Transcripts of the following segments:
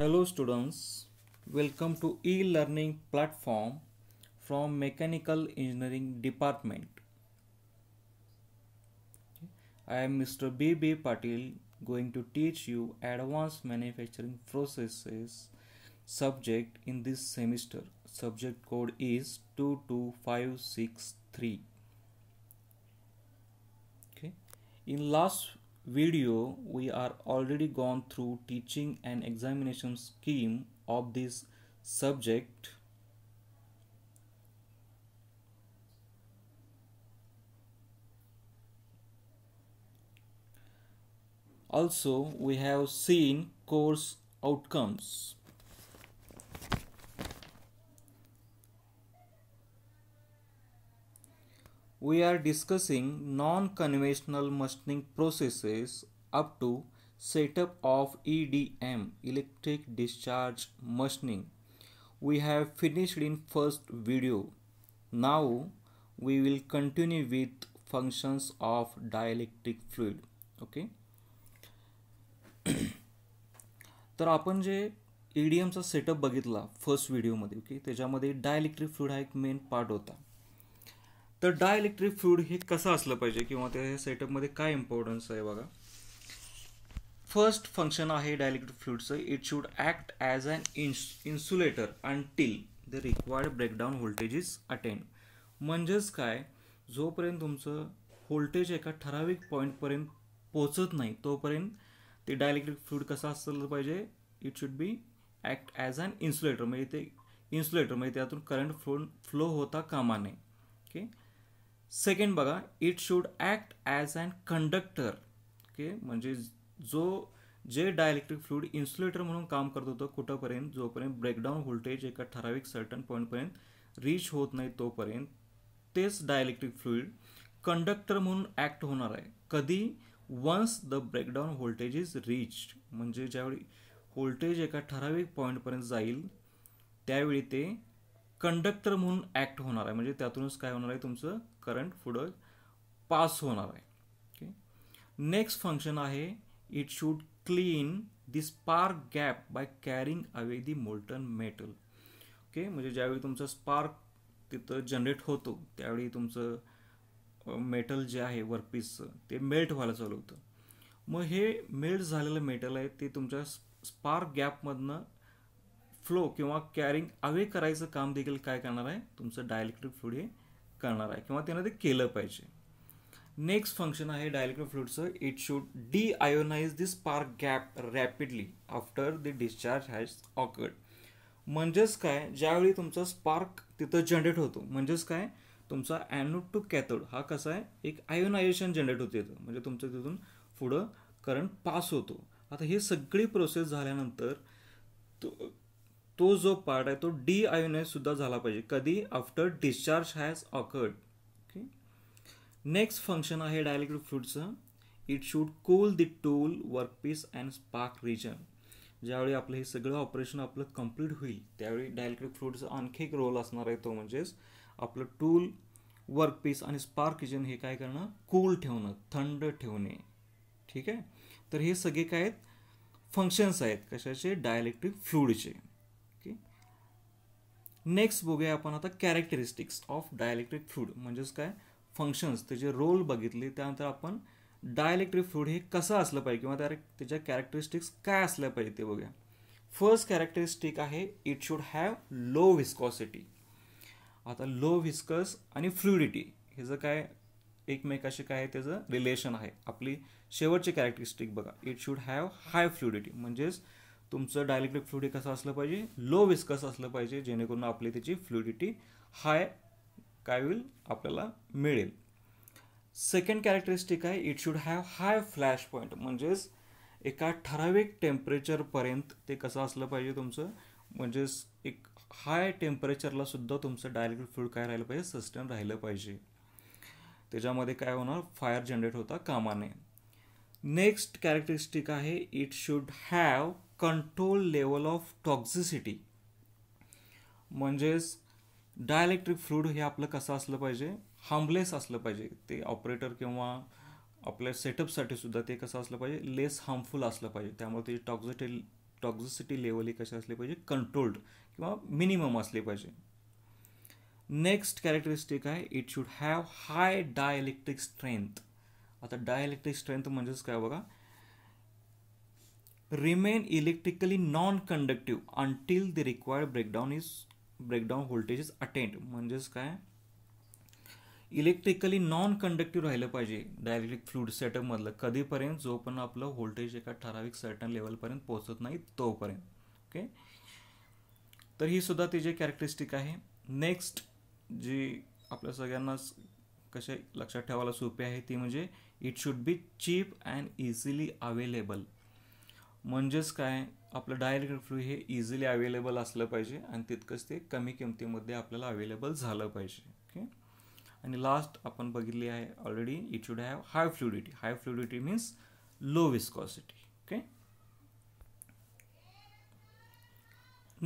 Hello students, welcome to e-learning platform from Mechanical Engineering Department. I am Mr. B.B. Patil going to teach you advanced manufacturing processes subject in this semester. Subject code is 22563. Okay. In last video we are already gone through teaching and examination scheme of this subject also we have seen course outcomes we are discussing non-conventional machining processes up to setup of EDM electric discharge machining we have finished in first video now we will continue with functions of dielectric fluid okay तर आपण जे ईडीएमचा setup बघितला first व्हिडिओमध्ये okay त्याच्यामध्ये dielectric fluid हा एक main part होता तर डायलेक्ट्रिक फ्लुईड हे कसं असलं पाहिजे किंवा त्या सेटअपमध्ये काय इम्पॉर्टन्स आहे बघा फर्स्ट फंक्शन आहे डायलेक्ट्रिक फ्लुईडचं it should act as an ins insulator till the required breakdown voltage is attained म्हणजेच काय जोपर्यंत तुमचं व्होल्टेज एका ठराविक पॉईंटपर्यंत पोचत नाही तोपर्यंत ते डायलेक्ट्रिक फ्लुईड कसं असलं पाहिजे it should be act as an insulator म्हणजे ते इन्सुलेटर म्हणजे त्यातून करंट फ्लो फ्लो होता कामा नये ओके सेकंड बघा it should act as and conductor okay म्हणजे जो जे डायलेक्ट्रिक फ्लूड इन्सुलेटर म्हणून काम करत होतं कुठंपर्यंत जोपर्यंत ब्रेकडाऊन व्होल्टेज एका ठराविक सर्टन पॉईंटपर्यंत रीच होत नाही तोपर्यंत तेच डायलेक्ट्रिक फ्लुईड कंडक्टर म्हणून ॲक्ट होणार आहे कधी once the breakdown voltage is reached म्हणजे ज्यावेळी व्होल्टेज एका ठराविक पॉईंटपर्यंत जाईल त्यावेळी ते कंडक्टर म्हणून ॲक्ट होणार आहे म्हणजे त्यातूनच काय होणार आहे तुमचं करंट पुढं पास होणार आहे ओके नेक्स्ट फंक्शन आहे it should clean the spark gap by carrying away the molten metal okay म्हणजे ज्यावेळी तुमचा स्पार्क तिथं जनरेट होतो त्यावेळी तुमचं मेटल जे आहे वर्कपीसचं ते मेल्ट व्हायला चालू होतं मग हे मेल्ट झालेलं मेटल आहे ते तुमच्या स्पार्क गॅपमधनं फ्लो किंवा कॅरिंग अवे करायचं काम देखील काय करणार आहे तुमचं डायलेक्ट्रिक फूड हे करणार आहे किंवा त्यानं ते केलं पाहिजे नेक्स्ट फंक्शन आहे डायलेक्ट्रो फ्लुइडचं it should deionize this spark gap rapidly after the discharge has occurred म्हणजेच काय ज्यावेळी तुमचा स्पार्क तिथं जनरेट होतो म्हणजेच काय तुमचा ॲनोड टू कॅथोड हा कसा आहे एक आयोनायझेशन जनरेट होते तिथं म्हणजे तुमचं तिथून पुढं करंट पास होतो आता हे सगळी प्रोसेस झाल्यानंतर तो जो पार्ट आहे तो डी सुद्धा झाला पाहिजे कधी after discharge has occurred okay next function आहे डायलेक्ट्रिक फ्लुइडचं it should cool the tool piece and spark region ज्यावेळी आपलं हे सगळं ऑपरेशन आपलं कम्प्लीट होईल त्यावेळी डायलेक्ट्रिक फ्लूडचा आणखी एक रोल असणार आहे तो म्हणजेच आपलं टूल वर्क पीस आणि स्पार्क रिजन हे काय करणं कूल ठेवणं थंड ठेवणे ठीक आहे तर हे सगळे काय आहेत फंक्शन्स आहेत कशाचे डायलेक्ट्रिक फ्लूडचे नेक्स्ट बघूया आपण आता कॅरेक्टरिस्टिक्स ऑफ डायलेक्ट्रिक फ्लूड म्हणजेच काय फंक्शन्स त्याचे रोल बघितले त्यानंतर आपण डायलेक्ट्रिक फ्लूड हे कसं असलं पाहिजे किंवा त्या त्याच्या कॅरेक्टरिस्टिक्स काय असल्या पाहिजे ते बघूया फर्स्ट कॅरेक्टरिस्टिक आहे it should have low viscosity आता लो व्हिस्कस आणि फ्लुइडिटी हे जर काय एकमेकाशी काय त्याचं रिलेशन आहे आपली शेवटची कॅरेक्टरिस्टिक बघा it should have high fluidity म्हणजेच तुमचं डायलेक्ट्रिक फ्लुइड कसं असलं पाहिजे लो विस्कस असलं पाहिजे जेणेकरून आपली त्याची फ्लुइडिटी हाय काय होईल आपल्याला मिळेल सेकंड कॅरेक्टरिस्टिक आहे it should have high flash point म्हणजेच एका ठराविक टेम्परेचरपर्यंत ते कसं असलं पाहिजे तुमचं म्हणजेच एक हाय टेम्परेचरला सुद्धा तुमचं डायलेक्ट्रिक फ्लूड काय राहिलं पाहिजे सस्टेन राहिलं पाहिजे त्याच्यामध्ये काय होणार फायर जनरेट होता कामाने नेक्स्ट कॅरेक्टरिस्टिक आहे it should have control level of toxicity म्हणजेच डायलेक्ट्रिक फ्लूड हे आपलं कसं असलं पाहिजे हार्मलेस असलं पाहिजे ते ऑपरेटर किंवा आपल्या सेटअपसाठी सुद्धा ते कसं असलं पाहिजे लेस हार्मफुल असलं पाहिजे त्यामुळे त्याची टॉक्झिटी टॉक्झिसिटी लेवल ही कशी असली पाहिजे कंट्रोल्ड किंवा मिनिमम असली पाहिजे नेक्स्ट कॅरेक्टरिस्टिक आहे it should have high dielectric strength आता डायलेक्ट्रिक स्ट्रेंथ म्हणजेच काय बघा remain electrically non conductive until the required breakdown is breakdown voltage is attained म्हणजेच काय इलेक्ट्रिकली नॉन कंडक्टिव्ह राहिलं पाहिजे डायरेक्ट फ्लूड सेटअपमधलं कधीपर्यंत जोपर्यंत आपलं व्होल्टेज एका ठराविक सर्टन लेवलपर्यंत पोहोचत नाही तोपर्यंत ओके तर ही सुद्धा तिची कॅरेक्टरिस्टिक आहे नेक्स्ट जी आपल्या सगळ्यांनाच कसे लक्षात ठेवायला सोपी आहे ती म्हणजे it should be cheap and easily available म्हणजेच काय आपलं डायरेक्ट फ्लू हे इझिली अवेलेबल असलं पाहिजे आणि तितकंच ते कमी किमतीमध्ये आपल्याला अवेलेबल झालं पाहिजे ओके आणि लास्ट आपण बघितली आहे already it should have high fluidity high fluidity means low viscosity okay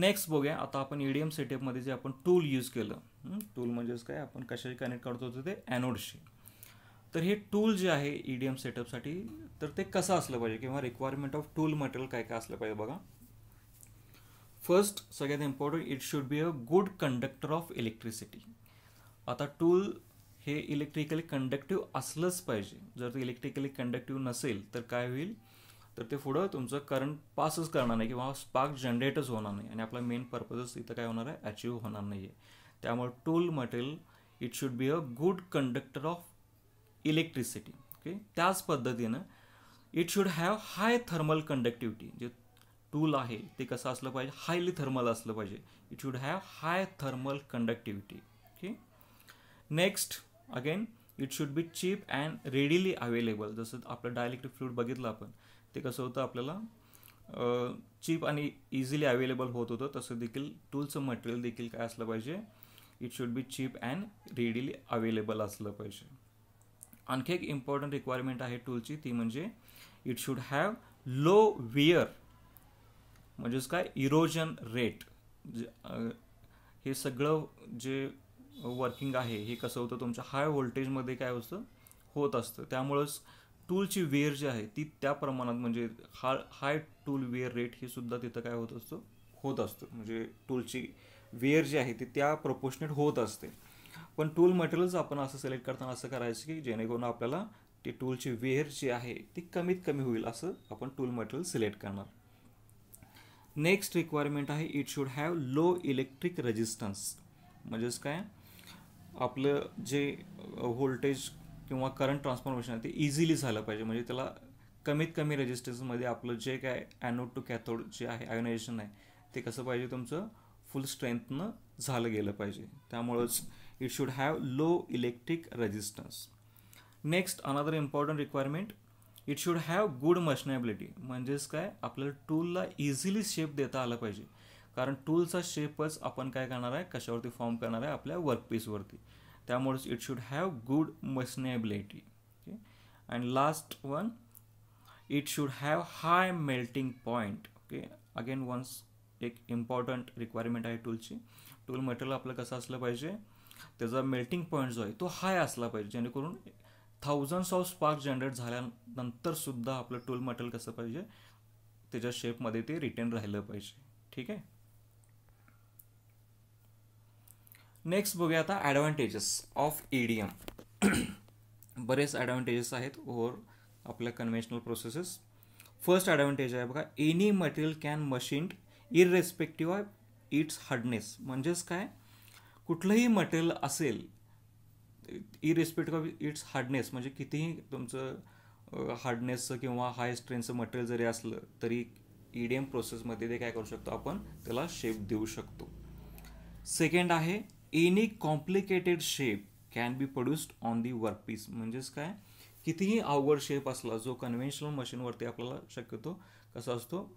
next बघूया आता आपण ईडीएम सेटअपमध्ये जे आपण टूल यूज केलं टूल म्हणजेच काय आपण कशाशी कनेक्ट करतो होतो ते ॲनोडशी तर हे टूल जे आहे ईडीएम सेटअपसाठी तर ते कसं असलं पाहिजे किंवा रिक्वायरमेंट ऑफ टूल मटेरियल काय काय असलं पाहिजे बघा फर्स्ट सगळ्यात important it should be a good conductor of electricity आता टूल हे इलेक्ट्रिकली कंडक्टिव्ह असलंच पाहिजे जर ते इलेक्ट्रिकली कंडक्टिव्ह नसेल तर काय होईल तर ते पुढं तुमचं करंट पासच करणार नाही किंवा स्पार्क जनरेटच होणार नाही आणि आपला मेन पर्पजच इथं काय होणार आहे अचीव होणार नाही आहे त्यामुळे tool material it should be a good conductor of electricity okay त्याच पद्धतीनं it should have high thermal conductivity जे टूल आहे ते कसं असलं पाहिजे हायली थर्मल असलं पाहिजे it should have high thermal conductivity okay next again it should be cheap and readily available जसं आपलं डायलेक्ट्रिक फ्लूड बघितलं आपण ते कसं होतं आपल्याला चीप आणि इझिली अवेलेबल होत होतं तसं देखील टूलचं मटेरियल देखील काय असलं पाहिजे it should be cheap and readily available असलं पाहिजे आणखी एक इम्पॉर्टंट रिक्वायरमेंट आहे टूलची ती म्हणजे it should have low wear म्हणजेच काय इरोजन रेट हे सगळं जे वर्किंग आहे हे कसं होतं तुमच्या हाय व्होल्टेजमध्ये काय होतं होत असतं त्यामुळंच टूलची वेअर जी आहे ती त्या प्रमाणात म्हणजे हा हाय टूल वेअर रेट हे सुद्धा तिथं काय होत असतं होत असतं म्हणजे टूलची वेअर जी आहे ती त्या प्रपोशनेट होत असते पण टूल मटेरियल्स आपण असं सिलेक्ट करताना असं करायचं की जेणेकरून आपल्याला ती टूलची वेअर जी आहे ती कमीत कमी होईल असं आपण टूल मटेरियल सिलेक्ट करणार नेक्स्ट रिक्वायरमेंट आहे it should have low electric resistance म्हणजेच काय आपलं जे व्होल्टेज किंवा करंट ट्रान्सफॉर्मेशन आहे ते इझिली झालं पाहिजे म्हणजे त्याला कमीत कमी रेजिस्टन्समध्ये आपलं जे काय अॅनोड टू कॅथोड जे आहे आयोनायझेशन आहे ते कसं पाहिजे तुमचं फुल स्ट्रेंथनं झालं गेलं पाहिजे त्यामुळंच it should have low electric resistance next another important requirement it should have good machinability म्हणजेच काय आपल्याला टूलला इझिली शेप देता आलं पाहिजे कारण टूलचा शेपच आपण काय करणार आहे कशावरती फॉर्म करणार आहे आपल्या वर्कपीसवरती त्यामुळेच it should have good machinability okay and last one it should have high melting point okay again once एक इम्पॉर्टंट रिक्वायरमेंट आहे टूलची टूल मटेरियल आपलं कसं असलं पाहिजे त्याचा मेल्टिंग पॉईंट जो आहे तो हाय असला पाहिजे जेणेकरून थाउजंड्स ऑफ स्पार्क जनरेट झाल्यानंतर सुद्धा आपलं टूल मटेरियल कसं पाहिजे त्याच्या शेपमध्ये ते रिटेन राहिलं पाहिजे ठीक आहे नेक्स्ट बघूया आता ॲडव्हान्टेजेस ऑफ एडीएम बरेच ॲडव्हान्टेजेस आहेत ओव्हर आपल्या कन्व्हेन्शनल प्रोसेसेस फर्स्ट ॲडव्हान्टेज आहे बघा any material can machine irrespective of its hardness म्हणजेच काय कुठलंही मटेरियल असेल इरेस्पेक्ट ऑफ इट्स हार्डनेस म्हणजे कितीही तुमचं हार्डनेसचं किंवा हाय स्ट्रेंथचं मटेरियल जरी असलं तरी ईडीएम प्रोसेसमध्ये ते काय करू शकतो आपण त्याला शेप देऊ शकतो सेकंड आहे any complicated shape can be produced on the work piece म्हणजेच काय कितीही अवघड शेप असला जो कन्व्हेन्शनल मशीनवरती आपल्याला शक्यतो कसा असतो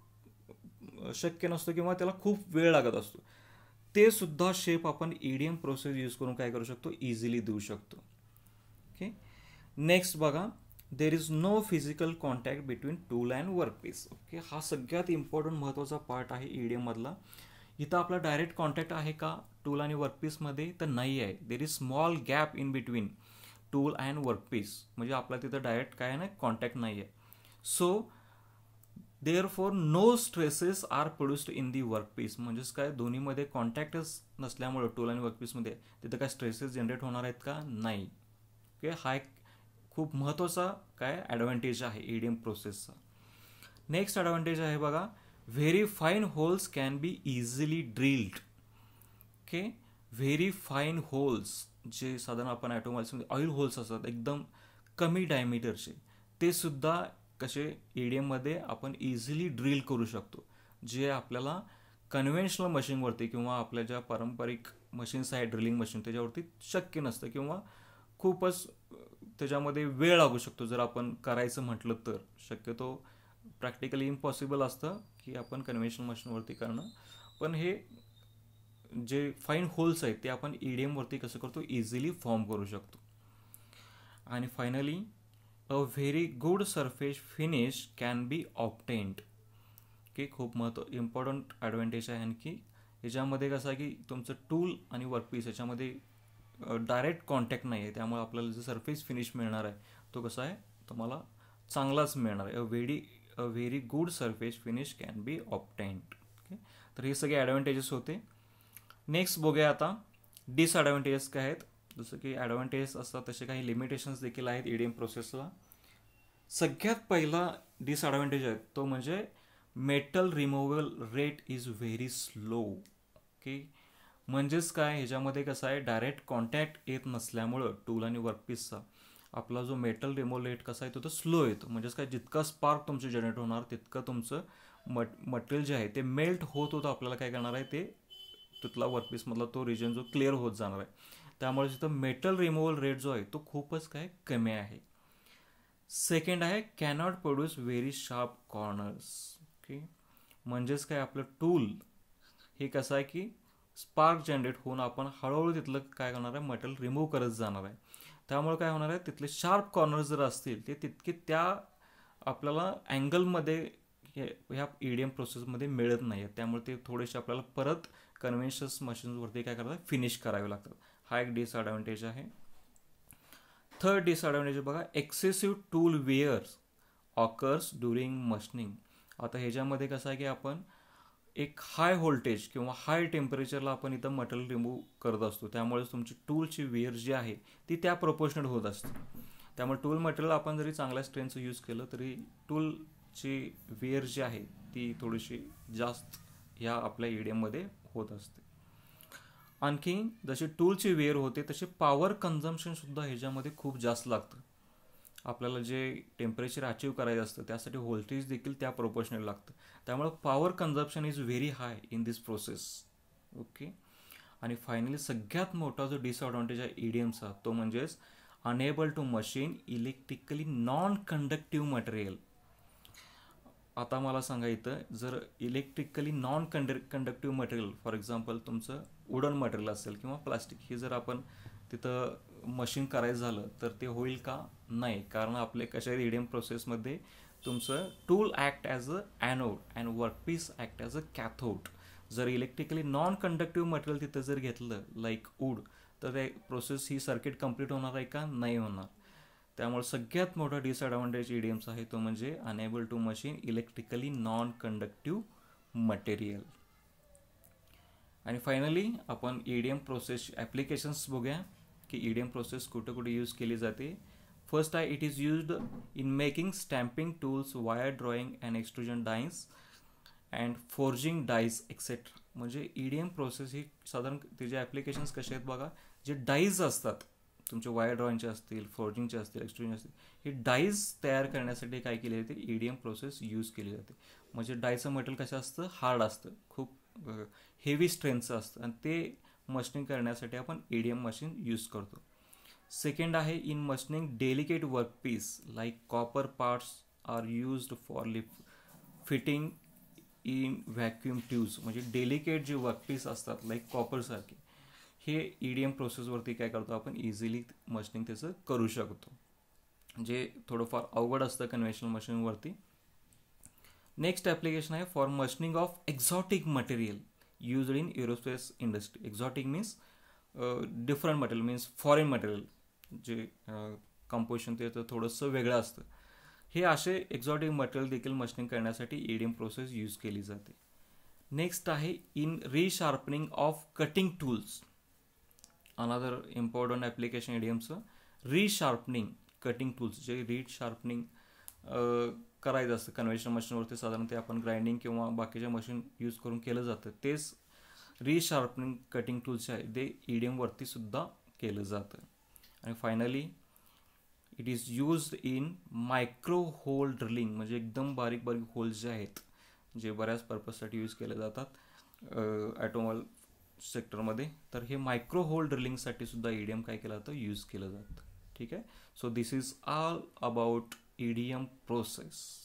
शक्य नसतो किंवा त्याला खूप वेळ लागत असतो ते सुद्धा शेप आपण ईडीएम प्रोसेस यूज करून काय करू शकतो इझिली देऊ शकतो ओके नेक्स्ट बघा there is no physical contact between tool and work piece okay हा सगळ्यात इम्पॉर्टंट महत्त्वाचा पार्ट आहे ईडीएममधला e इथं आपला डायरेक्ट कॉन्टॅक्ट आहे का टूल आणि वर्कपीसमध्ये तर नाही आहे there is small gap in between tool and workpiece म्हणजे आपला तिथं डायरेक्ट काय ना कॉन्टॅक्ट नाही आहे so therefore no stresses are produced in the workpiece म्हणजेच काय दोन्हीमध्ये कॉन्टॅक्टच नसल्यामुळे टोल आणि वर्कपीसमध्ये तिथं काय स्ट्रेसेस जनरेट होणार आहेत का नाही ओके हा एक खूप महत्त्वाचा काय ॲडव्हान्टेज आहे एम प्रोसेसचा नेक्स्ट ॲडव्हान्टेज आहे बघा very fine holes can be easily drilled okay very fine holes जे साधारण आपण ॲटोमॉल्समध्ये ऑइल होल्स असतात एकदम कमी डायमीटरचे ते सुद्धा कसे एममध्ये आपण इझिली ड्रिल करू शकतो जे आपल्याला कन्व्हेन्शनल मशीनवरती किंवा आपल्या ज्या पारंपरिक मशीन्स आहेत ड्रिलिंग मशीन त्याच्यावरती शक्य नसतं किंवा खूपच त्याच्यामध्ये वेळ लागू शकतो जर आपण करायचं म्हटलं तर शक्यतो प्रॅक्टिकली इम्पॉसिबल असतं की आपण कन्व्हेन्शनल मशीनवरती करणं पण हे जे फाईन होल्स आहेत ते आपण डी e एमवरती कसं करतो इझिली फॉर्म करू शकतो आणि finally a very good surface finish can be obtained की खूप महत्त्व इम्पॉर्टंट ॲडव्हान्टेज आहे आणखी याच्यामध्ये कसं आहे की तुमचं टूल आणि वर्कपीस याच्यामध्ये डायरेक्ट कॉन्टॅक्ट नाही आहे त्यामुळे आपल्याला जो सरफेस फिनिश मिळणार आहे तो कसा आहे तुम्हाला चांगलाच मिळणार आहे a very a very good surface finish can be obtained okay तर हे सगळे ॲडव्हान्टेजेस होते नेक्स्ट बघूया आता डिसॲडव्हान्टेजेस काय आहेत जसं की ॲडव्हान्टेज असतात तसे काही लिमिटेशन्स देखील आहेत ई डी एम प्रोसेसला सगळ्यात पहिला डिसॲडव्हान्टेज आहे तो म्हणजे metal removal rate is very slow okay म्हणजेच काय ह्याच्यामध्ये कसं आहे डायरेक्ट कॉन्टॅक्ट येत नसल्यामुळं टूल आणि वर्कपीसचा आपला जो मेटल रिमोव्हल रेट कसा आहे तो तर स्लो येतो म्हणजेच काय जितका स्पार्क तुमचं जनरेट होणार तितकं तुमचं मट मटेरियल जे आहे ते मेल्ट होत होतं आपल्याला काय करणार आहे ते तिथला वर्कपीसमधला तो रिजन जो क्लिअर होत जाणार आहे त्यामुळे तिथं मेटल रिमूव्हल रेट जो आहे तो खूपच काय कमी आहे सेकंड आहे cannot produce very sharp corners okay म्हणजेच काय आपलं टूल हे कसं आहे की स्पार्क जनरेट होऊन आपण हळूहळू तिथलं काय करणार आहे मेटल रिमूव्ह करत जाणार आहे त्यामुळे काय होणार आहे तिथले शार्प कॉर्नर्स जर असतील ते तितके त्या आपल्याला अँगलमध्ये ह्या ई डी एम प्रोसेसमध्ये मिळत नाही आहेत त्यामुळे ते थोडेसे आपल्याला परत कन्व्हेन्शस मशीन्सवरती काय करतात फिनिश करावे लागतात हा एक डिसअडवांटेज आहे थर्ड डिसअडवांटेज बघा excessive tool wears occurs during machining आता ह्याच्यामध्ये कसं आहे की आपण एक हाय व्होल्टेज किंवा हाय टेम्परेचरला आपण इथं मटेरियल रिमूव्ह करत असतो त्यामुळे तुमची टूलची वेअर जी आहे ती त्या प्रोपोर्शनल होत असते त्यामुळे टूल मटेरियल आपण जरी चांगल्या स्ट्रेंथचं यूज केलं तरी टूलची वेअर जी आहे ती थोडीशी जास्त ह्या आपल्या ईडीएममध्ये होत असते आणखी जसे टूलचे वेअर होते तसे पॉवर कन्झम्पनसुद्धा ह्याच्यामध्ये खूप जास्त लागतं आपल्याला जे टेम्परेचर अचीव करायचं असतं त्यासाठी व्होल्टेज देखील त्या प्रोपोर्शनल लागतं त्यामुळं power consumption is very high in this process okay आणि फायनली सगळ्यात मोठा जो डिसअडवांटेज आहे ईडीएमचा e तो म्हणजेच unable to machine electrically non conductive material आता मला सांगा इथं जर electrically non cond conductive material for example तुमचं वुडन मटेरियल असेल किंवा प्लास्टिक हे जर आपण तिथं मशीन करायचं झालं तर ते होईल का नाही कारण आपले कशा रेडियम प्रोसेसमध्ये तुमचं tool act as a anode and workpiece act as a cathode जर इलेक्ट्रिकली नॉन कंडक्टिव्ह मटेरियल तिथं जर घेतलं लाईक वूड तर ते प्रोसेस ही सर्किट कंप्लीट होणार आहे का नाही होणार त्यामुळे सगळ्यात मोठा डिसअडव्हान्टेज ई डी एमचा आहे तो म्हणजे unable to machine electrically non conductive material आणि फायनली आपण E D M process applications बघूया की ई डी एम प्रोसेस कुठे कुठे यूज केली जाते फर्स्ट आहे it is used in making stamping tools wire drawing and extrusion dies and forging dies etcetera म्हणजे ई डी एम प्रोसेस ही साधारण तिचे ॲप्लिकेशन्स कसे आहेत बघा जे डाईज असतात तुमचे वायर ड्रॉईंगचे असतील फोर्जिंगचे असतील एक्सट्रुजनचे असतील हे डाईज तयार करण्यासाठी काय केले जाते E D M process use केली जाते म्हणजे डायचं मटेरियल कसं असतं हार्ड असतं खूप हेवी स्ट्रेंथचं असतं आणि ते मशनिंग करण्यासाठी आपण E D M machine use करतो सेकंड आहे in machining delicate work piece like copper parts are used for lip fitting in vacuum tubes म्हणजे डेलिकेट जे वर्क पीस असतात लाईक कॉपरसारखे हे ई डी एम प्रोसेसवरती काय करतो आपण इझिली मशनिंग त्याचं करू शकतो जे थोडंफार अवघड असतं कन्व्हेन्शनल मशीनवरती नेक्स्ट ॲप्लिकेशन आहे for machining of exotic material use in aerospace industry exotic means different material means foreign material जे कंपोजिशन ते थोडंसं वेगळं असतं हे असे एक्झॉटिक मटेरियल देखील मशनिंग करण्यासाठी E D M process use केली जाते नेक्स्ट आहे in resharpening of cutting tools another important application idioms resharpening cutting tools जे रीड शार्पनिंग करायचं असतं कन्व्हेन्शनल मशीनवरती साधारण ते आपण ग्राइंडिंग किंवा बाकीच्या मशीन यूज करून केलं जातं तेच रिशार्पनिंग कटिंग टूल्स आहे ते ईडीएमवरती सुद्धा केलं जातं आणि finally it is use in micro hole drilling म्हणजे एकदम बारीक बारीक होल्स जे आहेत जे बऱ्याच पर्पजसाठी यूज केले जातात ॲटोमॉल सेक्टरमध्ये तर हे मायक्रो होल ड्रिलिंगसाठी सुद्धा ईडीएम e काय केलं जातं यूज केलं जातं ठीक आहे so this is all about EDM process